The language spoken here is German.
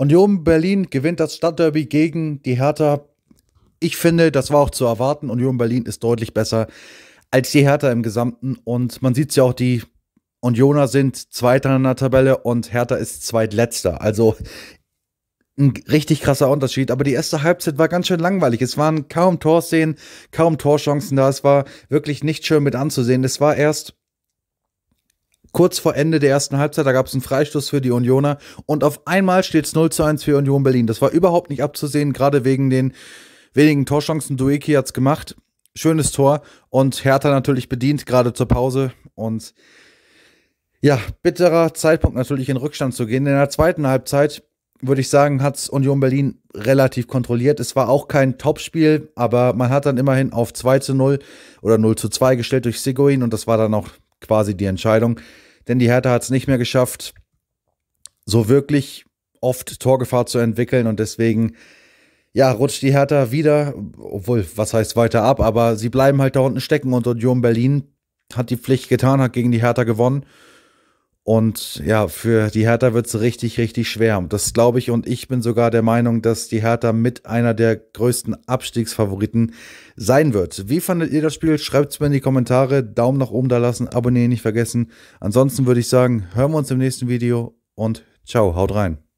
Union Berlin gewinnt das Stadtderby gegen die Hertha. Ich finde, das war auch zu erwarten. Union Berlin ist deutlich besser als die Hertha im Gesamten. Und man sieht es ja auch, die Unioner sind Zweiter in der Tabelle und Hertha ist Zweitletzter. Also ein richtig krasser Unterschied. Aber die erste Halbzeit war ganz schön langweilig. Es waren kaum Torszenen, kaum Torchancen da. Es war wirklich nicht schön mit anzusehen. Es war erst kurz vor Ende der ersten Halbzeit, da gab es einen Freistoß für die Unioner und auf einmal steht es 0 zu 1 für Union Berlin. Das war überhaupt nicht abzusehen, gerade wegen den wenigen Torchancen. Dueki hat es gemacht. Schönes Tor und Hertha natürlich bedient, gerade zur Pause. Und ja, bitterer Zeitpunkt natürlich in Rückstand zu gehen. In der zweiten Halbzeit würde ich sagen, hat es Union Berlin relativ kontrolliert. Es war auch kein Topspiel, aber man hat dann immerhin auf 2 zu 0 oder 0 zu 2 gestellt durch Seguin und das war dann auch quasi die Entscheidung. Denn die Hertha hat es nicht mehr geschafft, so wirklich oft Torgefahr zu entwickeln und deswegen ja, rutscht die Hertha wieder, obwohl, was heißt weiter ab, aber sie bleiben halt da unten stecken und Union Berlin hat die Pflicht getan, hat gegen die Hertha gewonnen und ja, für die Hertha wird es richtig, richtig schwer. das glaube ich und ich bin sogar der Meinung, dass die Hertha mit einer der größten Abstiegsfavoriten sein wird. Wie fandet ihr das Spiel? Schreibt es mir in die Kommentare. Daumen nach oben da lassen, abonnieren nicht vergessen. Ansonsten würde ich sagen, hören wir uns im nächsten Video und ciao, haut rein.